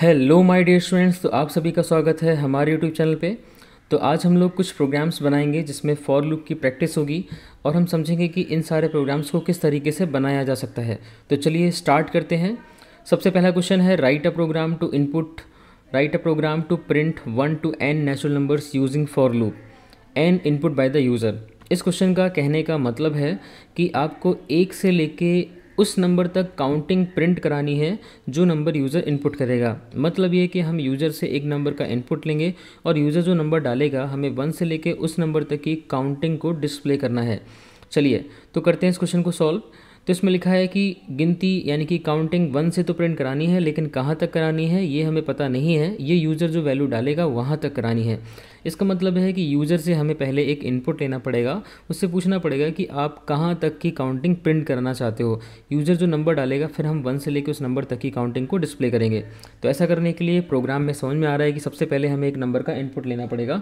hello my dear students तो आप सभी का स्वागत है हमारे यूट्यूब चैनल पे तो आज हम लोग कुछ प्रोग्राम्स बनाएंगे जिसमें फॉर लूप की प्रैक्टिस होगी और हम समझेंगे कि इन सारे प्रोग्राम्स को किस तरीके से बनाया जा सकता है तो चलिए स्टार्ट करते हैं सबसे पहला क्वेश्चन है write a program to input write a program to print one to n natural numbers using for loop n input by the user इस क्वेश्चन का कहने का मतलब है कि आपको एक से लेके उस नंबर तक काउंटिंग प्रिंट करानी है जो नंबर यूज़र इनपुट करेगा मतलब ये कि हम यूज़र से एक नंबर का इनपुट लेंगे और यूज़र जो नंबर डालेगा हमें वन से लेके उस नंबर तक की काउंटिंग को डिस्प्ले करना है चलिए तो करते हैं इस क्वेश्चन को सॉल्व तो इसमें लिखा है कि गिनती यानी कि काउंटिंग वन से तो प्रिंट करानी है लेकिन कहाँ तक करानी है ये हमें पता नहीं है ये यूज़र जो वैल्यू डालेगा वहाँ तक करानी है इसका मतलब है कि यूज़र से हमें पहले एक इनपुट लेना पड़ेगा उससे पूछना पड़ेगा कि आप कहाँ तक की काउंटिंग प्रिंट करना चाहते हो यूज़र जो नंबर डालेगा फिर हम वन से लेकर उस नंबर तक की काउंटिंग को डिस्प्ले करेंगे तो ऐसा करने के लिए प्रोग्राम में समझ में आ रहा है कि सबसे पहले हमें एक नंबर का इनपुट लेना पड़ेगा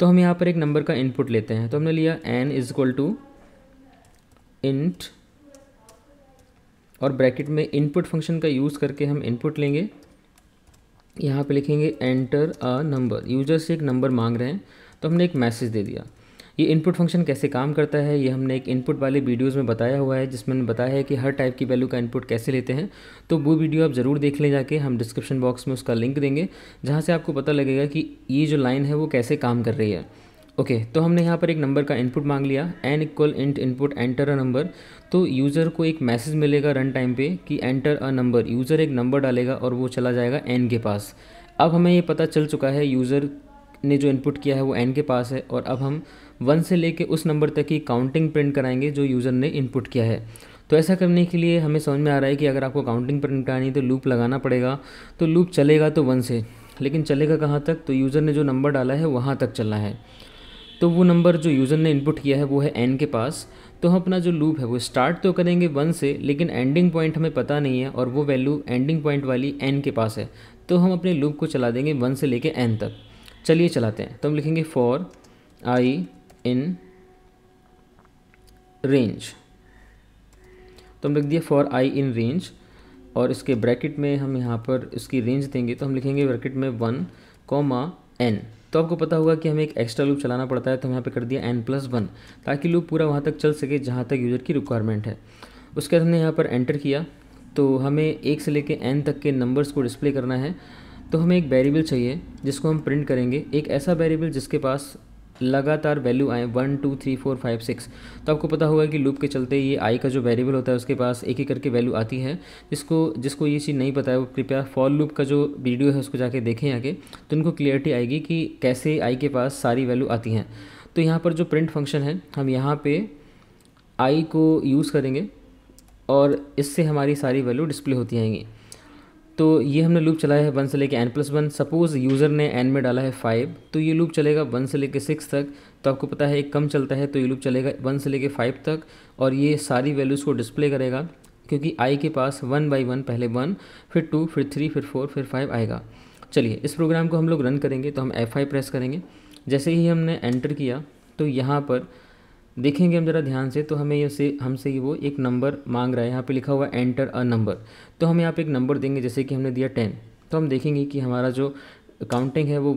तो हम यहाँ पर एक नंबर का इनपुट लेते हैं तो हमने लिया n is equal to int और ब्रैकेट में इनपुट फंक्शन का यूज़ करके हम इनपुट लेंगे यहाँ पे लिखेंगे एंटर अ नंबर यूजर से एक नंबर मांग रहे हैं तो हमने एक मैसेज दे दिया ये इनपुट फंक्शन कैसे काम करता है ये हमने एक इनपुट वाले वीडियोस में बताया हुआ है जिसमें हमने बताया है कि हर टाइप की वैल्यू का इनपुट कैसे लेते हैं तो वो वीडियो आप ज़रूर देख लें जाके हम डिस्क्रिप्शन बॉक्स में उसका लिंक देंगे जहाँ से आपको पता लगेगा कि ये जो लाइन है वो कैसे काम कर रही है ओके okay, तो हमने यहाँ पर एक नंबर का इनपुट मांग लिया n equal int input enter a number तो यूज़र को एक मैसेज मिलेगा रन टाइम पे कि एंटर अ नंबर यूज़र एक नंबर डालेगा और वो चला जाएगा एन के पास अब हमें ये पता चल चुका है यूज़र ने जो इनपुट किया है वो एन के पास है और अब हम वन से लेके उस नंबर तक की काउंटिंग प्रिंट कराएंगे जो यूज़र ने इनपुट किया है तो ऐसा करने के लिए हमें समझ में आ रहा है कि अगर आपको काउंटिंग प्रिंट करानी है तो लूप लगाना पड़ेगा तो लूप चलेगा तो वन से लेकिन चलेगा कहाँ तक तो यूज़र ने जो नंबर डाला है वहाँ तक चलना है तो वो नंबर जो यूज़र ने इनपुट किया है वो है एन के पास तो हम अपना जो लूप है वो स्टार्ट तो करेंगे वन से लेकिन एंडिंग पॉइंट हमें पता नहीं है और वो वैल्यू एंडिंग पॉइंट वाली एन के पास है तो हम अपने लूप को चला देंगे वन से लेके एन तक चलिए चलाते हैं तो हम लिखेंगे फॉर आई इन रेंज तो हम लिख दिया फॉर आई इन रेंज और इसके ब्रैकेट में हम यहाँ पर इसकी रेंज देंगे तो हम लिखेंगे ब्रैकेट में वन कॉमा एन तो आपको पता होगा कि हमें एक एक्स्ट्रा लूप चलाना पड़ता है तो हम यहाँ पे कर दिया एन प्लस वन ताकि लूप पूरा वहाँ तक चल सके जहाँ तक यूज़र की रिक्वायरमेंट है उसके बाद हमने यहाँ पर एंटर किया तो हमें एक से लेके एन तक के नंबर्स को डिस्प्ले करना है तो हमें एक वेरिएबल चाहिए जिसको हम प्रिंट करेंगे एक ऐसा वेरिएबल जिसके पास लगातार वैल्यू आए one two three four five six तो आपको पता होगा कि लूप के चलते ये आई का जो वेरिएबल होता है उसके पास एक ही करके वैल्यू आती है जिसको जिसको ये चीज़ नहीं पता है वो कृपया फॉल लूप का जो वीडियो है उसको जाके देखें आगे तो उनको क्लियरिटी आएगी कि कैसे आई के पास सारी वैल्यू आती हैं तो यहाँ पर जो प्रिंट फंक्शन है हम यहाँ पर आई को यूज़ करेंगे और इससे हमारी सारी वैल्यू डिस्प्ले होती आएंगी तो ये हमने लूप चलाया है वन से लेके n plus one suppose user ने एन में डाला है फाइव तो ये लूप चलेगा वन से लेके सिक्स तक तो आपको पता है एक कम चलता है तो ये लूप चलेगा वन से लेके फाइव तक और ये सारी वैल्यूज़ को डिस्प्ले करेगा क्योंकि आई के पास वन बाई वन पहले वन फिर टू फिर थ्री फिर फोर फिर फाइव आएगा चलिए इस प्रोग्राम को हम लोग रन करेंगे तो हम एफ प्रेस करेंगे जैसे ही हमने एंटर किया तो यहाँ पर देखेंगे हम ज़रा ध्यान से तो हमें ये हमसे ये वो एक नंबर मांग रहा है यहाँ पे लिखा हुआ है एंटर अ नंबर तो हम यहाँ पे एक नंबर देंगे जैसे कि हमने दिया टेन तो हम देखेंगे कि हमारा जो काउंटिंग है वो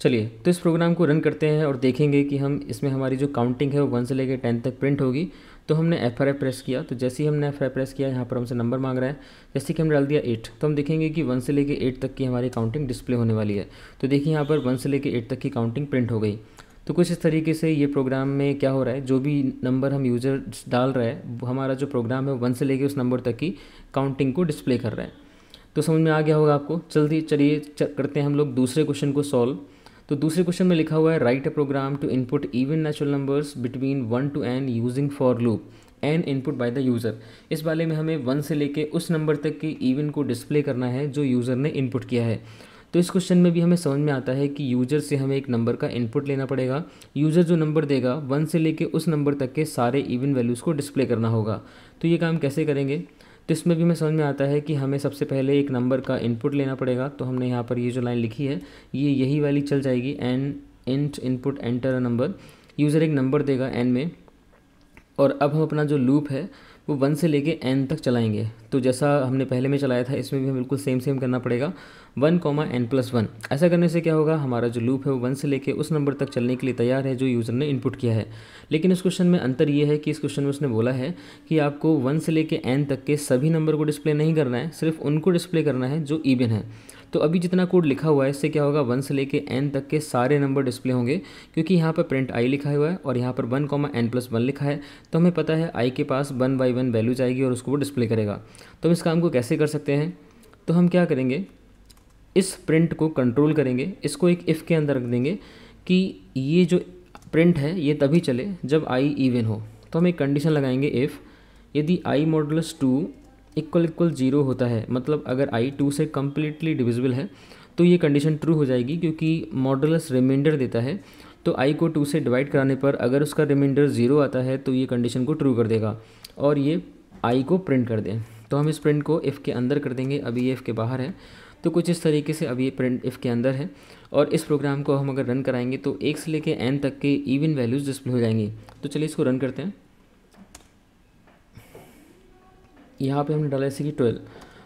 चलिए तो इस प्रोग्राम को रन करते हैं और देखेंगे कि हम इसमें हमारी जो काउंटिंग है वो वन से लेकर टेन तक प्रिंट होगी तो हमने एफ आर प्रेस किया तो जैसे ही हमने एफ आर प्रेस किया यहाँ पर हमसे नंबर मांग रहा है जैसे कि हमने डाल दिया एट तो हम देखेंगे कि वन से लेकर एट तक की हमारी काउंटिंग डिस्प्ले होने वाली है तो देखिए यहाँ पर वन से लेकर एट तक की काउंटिंग प्रिंट हो गई तो कुछ इस तरीके से ये प्रोग्राम में क्या हो रहा है जो भी नंबर हम यूज़र डाल रहे हैं हमारा जो प्रोग्राम है वन से लेकर उस नंबर तक की काउंटिंग को डिस्प्ले कर रहा है तो समझ में आ गया होगा आपको जल्दी चलिए करते हैं हम लोग दूसरे क्वेश्चन को सॉल्व तो दूसरे क्वेश्चन में लिखा हुआ है write a program to input even natural numbers between one to n using for loop n input by the user इस वाले में हमें वन से लेके उस नंबर तक के इवन को डिस्प्ले करना है जो यूज़र ने इनपुट किया है तो इस क्वेश्चन में भी हमें समझ में आता है कि यूजर से हमें एक नंबर का इनपुट लेना पड़ेगा यूजर जो नंबर देगा वन से लेके उस नंबर तक के सारे इवन वैल्यूज़ को डिस्प्ले करना होगा तो ये काम कैसे करेंगे तो इसमें भी हमें समझ में आता है कि हमें सबसे पहले एक नंबर का इनपुट लेना पड़ेगा तो हमने यहाँ पर ये जो लाइन लिखी है ये यही वाली चल जाएगी n int input enter number user एक नंबर देगा एन में और अब हम अपना जो लूप है वो वन से लेके एन तक चलाएंगे तो जैसा हमने पहले में चलाया था इसमें भी हमें बिल्कुल सेम सेम करना पड़ेगा one comma n plus one ऐसा करने से क्या होगा हमारा जो लूप है वो वन से लेके उस नंबर तक चलने के लिए तैयार है जो यूज़र ने इनपुट किया है लेकिन इस क्वेश्चन में अंतर ये है कि इस क्वेश्चन में उसने बोला है कि आपको वन से लेके एन तक के सभी नंबर को डिस्प्ले नहीं करना है सिर्फ उनको डिस्प्ले करना है जो ईवन है तो अभी जितना कोड लिखा हुआ है इससे क्या होगा वन से लेके एन तक के सारे नंबर डिस्प्ले होंगे क्योंकि यहाँ पर प्रिंट आई लिखा हुआ है और यहाँ पर one comma n plus one लिखा है तो हमें पता है आई के पास वन बाई वन वैल्यू जाएगी और उसको वो डिस्प्ले करेगा तो हम इस काम को कैसे कर सकते हैं तो हम क्या करेंगे इस प्रिंट को कंट्रोल करेंगे इसको एक इफ़ के अंदर रख देंगे कि ये जो प्रिंट है ये तभी चले जब आई इवन हो तो हम एक कंडीशन लगाएंगे इफ़ यदि i modulus two equal equal zero होता है मतलब अगर आई टू से कम्प्लीटली डिविजिबल है तो ये कंडीशन ट्रू हो जाएगी क्योंकि मॉडलस रिमाइंडर देता है तो आई को टू से डिवाइड कराने पर अगर उसका रिमाइंडर ज़ीरो आता है तो ये कंडीशन को ट्रू कर देगा और ये आई को प्रिंट कर दें तो हम इस प्रिंट को इफ़ के अंदर कर देंगे अभी ये इफ़ के बाहर है तो कुछ इस तरीके से अभी ये प्रिंट इफ़ के अंदर है और इस प्रोग्राम को हम अगर रन कराएंगे तो एक से लेके एन तक के इवन वैल्यूज़ डिस्प्ले हो जाएंगी तो चलिए इसको रन करते हैं यहाँ पे हमने डाला जैसे कि ट्वेल्व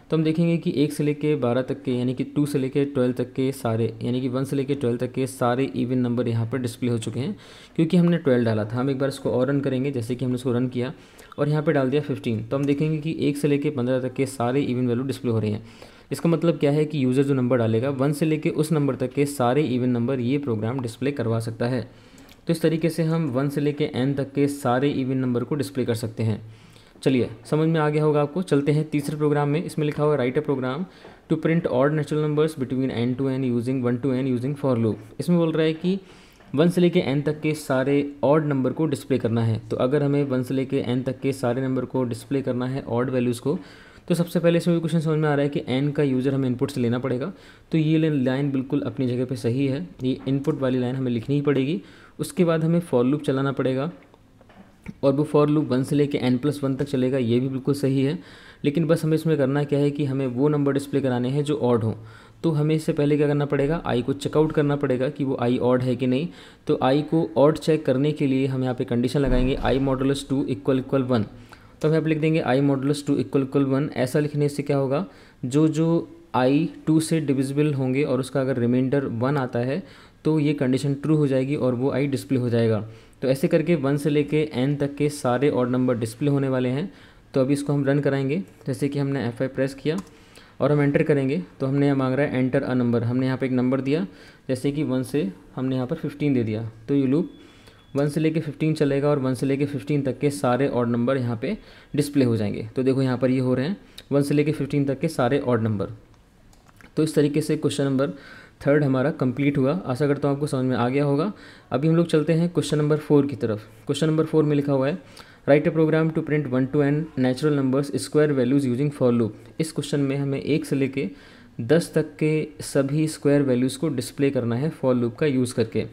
तो हम देखेंगे कि एक से लेके बारह तक के यानी कि टू से लेके ट्वेल्व तक के सारे यानी कि वन से लेके ट्वेल्व तक के सारे इवन नंबर यहाँ पर डिस्प्ले हो चुके हैं क्योंकि हमने ट्वेल्व डाला था हम एक बार इसको और रन करेंगे जैसे कि हमने इसको रन किया और यहाँ पर डाल दिया फिफ्टीन तो हम देखेंगे कि एक से लेकर पंद्रह तक के सारे इवन वैल्यू डिस्प्ले हो रहे हैं इसका मतलब क्या है कि यूज़र जो नंबर डालेगा वन से लेके उस नंबर तक के सारे इवन नंबर ये प्रोग्राम डिस्प्ले करवा सकता है तो इस तरीके से हम वन से लेके एन तक के सारे इवन नंबर को डिस्प्ले कर सकते हैं चलिए समझ में आ गया होगा आपको चलते हैं तीसरे प्रोग्राम में इसमें लिखा हुआ write a program to print odd natural numbers between n to n using one to n using for loop इसमें बोल रहा है कि वन से लेके एन तक के सारे ऑड नंबर को डिस्प्ले करना है तो अगर हमें वन से लेके एन तक के सारे नंबर को डिस्प्ले करना है ऑड वैल्यूज़ को तो सबसे पहले इसमें क्वेश्चन समझ में आ रहा है कि एन का यूज़र हमें इनपुट से लेना पड़ेगा तो ये लाइन बिल्कुल अपनी जगह पे सही है ये इनपुट वाली लाइन हमें लिखनी ही पड़ेगी उसके बाद हमें फॉर लूप चलाना पड़ेगा और वो फॉर लूप वन से लेके एन प्लस वन तक चलेगा ये भी बिल्कुल सही है लेकिन बस हमें इसमें करना क्या है कि हमें वो नंबर डिस्प्ले कराने हैं जो ऑड हो तो हमें इससे पहले क्या करना पड़ेगा आई को चेकआउट करना पड़ेगा कि वो आई ऑड है कि नहीं तो आई को ऑड चेक करने के लिए हम यहाँ पे कंडीशन लगाएंगे i modulus two equal equal one तो हम यहाँ पर लिख देंगे i modulus two equal equal one ऐसा लिखने से क्या होगा जो जो आई टू से डिविजिबल होंगे और उसका अगर रिमाइंडर वन आता है तो ये कंडीशन ट्रू हो जाएगी और वो आई डिस्प्ले हो जाएगा तो ऐसे करके वन से लेके एन तक के सारे ऑड नंबर डिस्प्ले होने वाले हैं तो अभी इसको हम रन कराएंगे जैसे कि हमने एफ प्रेस किया और हम एंटर करेंगे तो हमने यहाँ मांग रहा है एंटर अ नंबर हमने यहाँ पर एक नंबर दिया जैसे कि वन से हमने यहाँ पर फिफ्टीन दे दिया तो ये लूप वन से लेके फिफ्टीन चलेगा और वन से लेके फिफ्टीन तक के सारे ऑड नंबर यहाँ पे डिस्प्ले हो जाएंगे तो देखो यहाँ पर ये यह हो रहे हैं वन से लेके फिफ्टीन तक के सारे ऑड नंबर तो इस तरीके से क्वेश्चन नंबर थर्ड हमारा कंप्लीट हुआ आशा करता हूँ आपको समझ में आ गया होगा अभी हम लोग चलते हैं क्वेश्चन नंबर फोर की तरफ क्वेश्चन नंबर फोर में लिखा हुआ है write a program to print one to n natural numbers square values using for loop इस क्वेश्चन में हमें एक से लेके दस तक के सभी स्क्वायर वैल्यूज़ को डिस्प्ले करना है फॉर लूप का यूज़ करके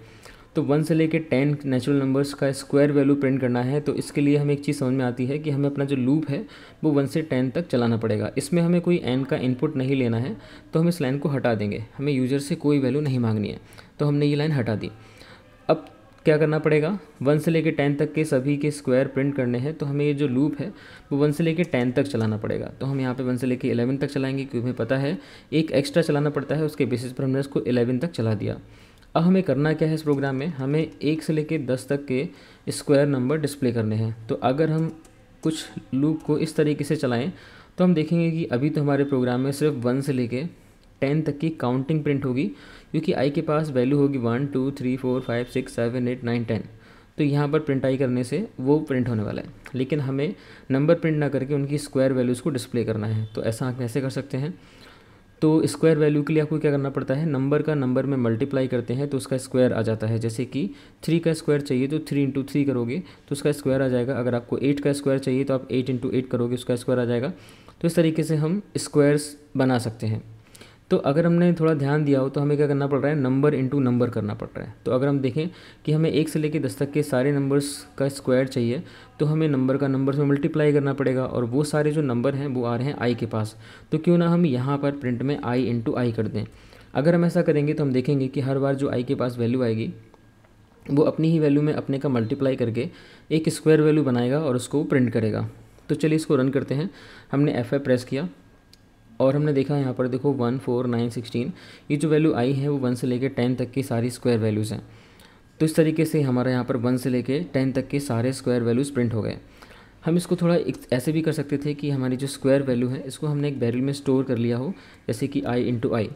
तो वन से लेके टेन नेचुरल नंबर्स का स्क्वायर वैल्यू प्रिंट करना है तो इसके लिए हमें एक चीज़ समझ में आती है कि हमें अपना जो लूप है वो वन से टेन तक चलाना पड़ेगा इसमें हमें कोई एन का इनपुट नहीं लेना है तो हम इस लाइन को हटा देंगे हमें यूज़र से कोई वैल्यू नहीं मांगनी है तो हमने ये लाइन हटा दी अब क्या करना पड़ेगा वन से लेके टेन तक के सभी के स्क्वायर प्रिंट करने हैं तो हमें ये जो लूप है वो वन से लेकर टेन तक चलाना पड़ेगा तो हम यहाँ पे वन से लेके इलेवन तक चलाएंगे क्योंकि हमें पता है एक एक्स्ट्रा चलाना पड़ता है उसके बेसिस पर हमने उसको इलेवन तक चला दिया अब हमें करना क्या है इस प्रोग्राम में हमें एक से लेकर दस तक के स्क्वायर नंबर डिस्प्ले करने हैं तो अगर हम कुछ लूप को इस तरीके से चलाएं तो हम देखेंगे कि अभी तो हमारे प्रोग्राम में सिर्फ वन से लेके टेन तक की काउंटिंग प्रिंट होगी क्योंकि आई के पास वैल्यू होगी one two three four five six seven eight nine ten तो यहाँ पर प्रिंट आई करने से वो प्रिंट होने वाला है लेकिन हमें नंबर प्रिंट ना करके उनकी स्क्वायर वैल्यूज़ को डिस्प्ले करना है तो ऐसा हम कैसे कर सकते हैं तो स्क्वायर वैल्यू के लिए आपको क्या करना पड़ता है नंबर का नंबर में मल्टीप्लाई करते हैं तो उसका स्क्वायर आ जाता है जैसे कि थ्री का स्क्वायर चाहिए तो थ्री इंटू थ्री करोगे तो उसका स्क्वायर आ जाएगा अगर आपको एट का स्क्वायर चाहिए तो आप एट इंटू एट करोगे उसका स्क्वायर आ जाएगा तो इस तरीके से हम स्क्वायर्स बना सकते हैं तो अगर हमने थोड़ा ध्यान दिया हो तो हमें क्या करना पड़ रहा है नंबर इंटू नंबर करना पड़ रहा है तो अगर हम देखें कि हमें एक से लेकर दस तक के सारे नंबर्स का स्क्वायर चाहिए तो हमें नंबर का नंबर से मल्टीप्लाई करना पड़ेगा और वो सारे जो नंबर हैं वो आ रहे हैं आई के पास तो क्यों ना हम यहाँ पर प्रिंट में आई इंटू आई कर दें अगर हम ऐसा करेंगे तो हम देखेंगे कि हर बार जो आई के पास वैल्यू आएगी वो अपनी ही वैल्यू में अपने का मल्टीप्लाई करके एक स्क्वायर वैल्यू बनाएगा और उसको प्रिंट करेगा तो चलिए इसको रन करते हैं हमने एफ प्रेस किया और हमने देखा यहाँ पर देखो वन फोर नाइन सिक्सटीन ये जो वैल्यू आई है वो वन से लेकर टेन तक की सारी स्क्वायर वैल्यूज़ हैं तो इस तरीके से हमारे यहाँ पर वन से लेके टेन तक के सारे स्क्वायर वैल्यूज़ प्रिंट हो गए हम इसको थोड़ा ऐसे भी कर सकते थे कि हमारी जो स्क्वायर वैल्यू है इसको हमने एक बैरल में स्टोर कर लिया हो जैसे कि आई इंटू आई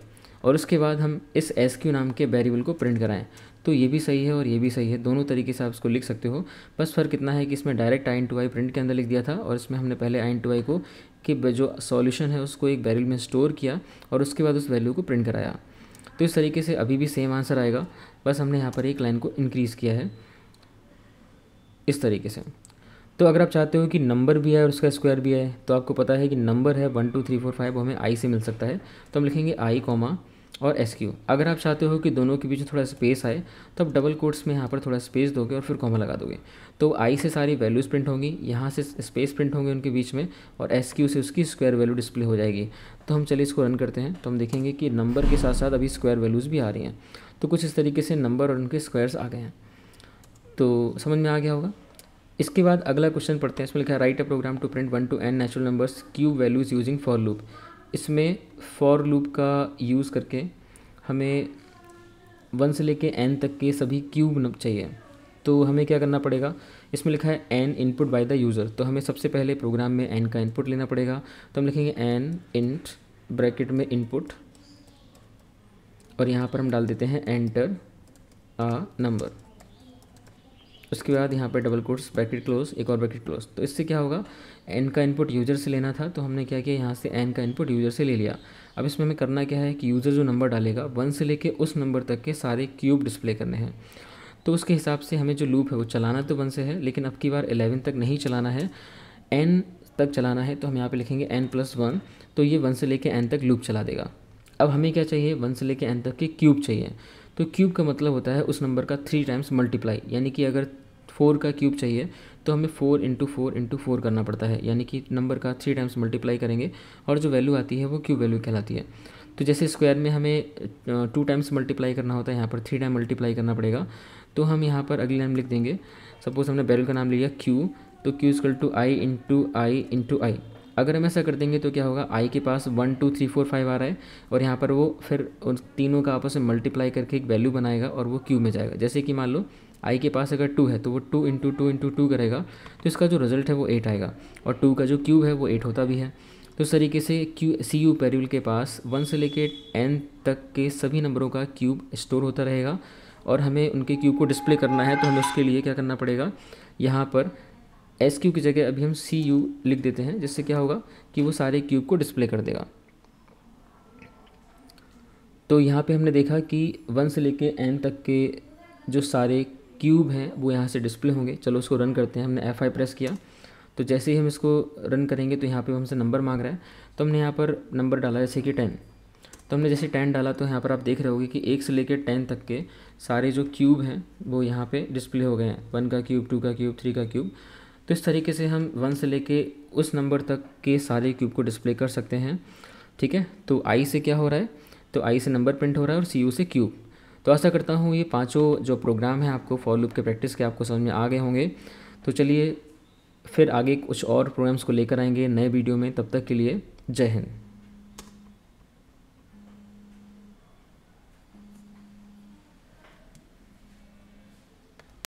और उसके बाद हम इस एस क्यू नाम के वेरिएबल को प्रिंट कराएं तो ये भी सही है और ये भी सही है दोनों तरीके से आप इसको लिख सकते हो बस फ़र्क इतना है कि इसमें direct i to i print के अंदर लिख दिया था और इसमें हमने पहले आई टू आई को कि जो सॉल्यूशन है उसको एक वैल्यू में स्टोर किया और उसके बाद उस वैल्यू को प्रिंट कराया तो इस तरीके से अभी भी सेम आंसर आएगा बस हमने यहाँ पर एक लाइन को इनक्रीज़ किया है इस तरीके से तो अगर आप चाहते हो कि नंबर भी है और उसका स्क्वायर भी है तो आपको पता है कि नंबर है one two three four five हमें आई से मिल सकता है तो हम लिखेंगे आई कॉमा और एस क्यू अगर आप चाहते हो कि दोनों के बीच में थोड़ा स्पेस आए तो आप डबल कोट्स में यहाँ पर थोड़ा स्पेस दोगे और फिर कॉमा लगा दोगे तो आई से सारी वैल्यूज़ प्रिंट होंगी यहाँ से स्पेस प्रिंट होंगे उनके बीच में और एस क्यू से उसकी स्क्वायर वैल्यू डिस्प्ले हो जाएगी तो हम चलिए इसको रन करते हैं तो हम देखेंगे कि नंबर के साथ साथ अभी स्क्वायर वैल्यूज़ भी आ रही हैं तो कुछ इस तरीके से नंबर और उनके स्क्वायर्स आ गए हैं तो समझ में आ गया होगा इसके बाद अगला क्वेश्चन पढ़ते हैं इसमें लिखा है write a program to print one to n natural numbers cube values using for loop इसमें फॉर लूप का यूज़ करके हमें वन से लेके एन तक के सभी क्यूब चाहिए तो हमें क्या करना पड़ेगा इसमें लिखा है n input by the user तो हमें सबसे पहले प्रोग्राम में एन का इनपुट लेना पड़ेगा तो हम लिखेंगे एन इंट ब्रैकेट में इनपुट और यहाँ पर हम डाल देते हैं एंटर आ नंबर उसके बाद यहाँ पे डबल कोर्स ब्रैकेट क्लोज एक और ब्रैकेट क्लोज तो इससे क्या होगा एन का इनपुट यूज़र से लेना था तो हमने क्या किया यहाँ से एन का इनपुट यूज़र से ले लिया अब इसमें हमें करना क्या है कि यूज़र जो नंबर डालेगा वन से लेके उस नंबर तक के सारे क्यूब डिस्प्ले करने हैं तो उसके हिसाब से हमें जो लूप है वो चलाना तो वन से है लेकिन अब की बार एलेवन तक नहीं चलाना है एन तक चलाना है तो हम यहाँ पे लिखेंगे एन प्लस वन तो ये वन से लेके एन तक लूप चला देगा अब हमें क्या चाहिए वन से लेके एन तक के क्यूब चाहिए तो क्यूब का मतलब होता है उस नंबर का थ्री टाइम्स मल्टीप्लाई यानी कि अगर फोर का क्यूब चाहिए तो हमें four into four into four करना पड़ता है यानी कि नंबर का थ्री टाइम्स मल्टीप्लाई करेंगे और जो वैल्यू आती है वो क्यूब वैल्यू कहलाती है तो जैसे स्क्वायर में हमें टू टाइम्स मल्टीप्लाई करना होता है यहाँ पर थ्री टाइम मल्टीप्लाई करना पड़ेगा तो हम यहाँ पर अगले नाम लिख देंगे सपोज़ हमने बैरल का नाम लिया क्यू तो q is equal to i into i into i अगर हम ऐसा कर देंगे तो क्या होगा आई के पास one two three four five आ रहा है और यहाँ पर वो फिर उन तीनों का आपस में मल्टीप्लाई करके एक वैल्यू बनाएगा और वो क्यू में जाएगा जैसे कि मान लो आई के पास अगर टू है तो वो two into two into two करेगा तो इसका जो रिजल्ट है वो एट आएगा और टू का जो क्यूब है वो एट होता भी है तो इस तरीके से क्यू सी यू पेरूल के पास वन से लेके एन तक के सभी नंबरों का क्यूब स्टोर होता रहेगा और हमें उनके क्यूब को डिस्प्ले करना है तो हमें उसके लिए क्या करना पड़ेगा यहाँ पर एस क्यू की जगह अभी हम सी यू लिख देते हैं जिससे क्या होगा कि वो सारे क्यूब को डिस्प्ले कर देगा तो यहाँ पे हमने देखा कि वन से लेके एन तक के जो सारे क्यूब हैं वो यहाँ से डिस्प्ले होंगे चलो उसको रन करते हैं हमने एफ आई प्रेस किया तो जैसे ही हम इसको रन करेंगे तो यहाँ पे हमसे नंबर मांग रहा है तो हमने यहाँ पर नंबर डाला जैसे कि टेन तो हमने जैसे टेन डाला तो यहाँ पर आप देख रहे होगे कि एक से लेकर टेन तक के सारे जो क्यूब हैं वो यहाँ पे डिस्प्ले हो गए हैं वन का क्यूब टू का क्यूब थ्री का क्यूब तो इस तरीके से हम वन से लेके उस नंबर तक के सारे क्यूब को डिस्प्ले कर सकते हैं ठीक है तो आई से क्या हो रहा है तो आई से नंबर प्रिंट हो रहा है और सी यू से क्यूब तो ऐसा करता हूँ ये पाँचों जो प्रोग्राम है आपको फॉर लूप के प्रैक्टिस के आपको समझ में आ गए होंगे तो चलिए फिर आगे कुछ और प्रोग्राम्स को लेकर आएंगे नए वीडियो में तब तक के लिए जय हिंद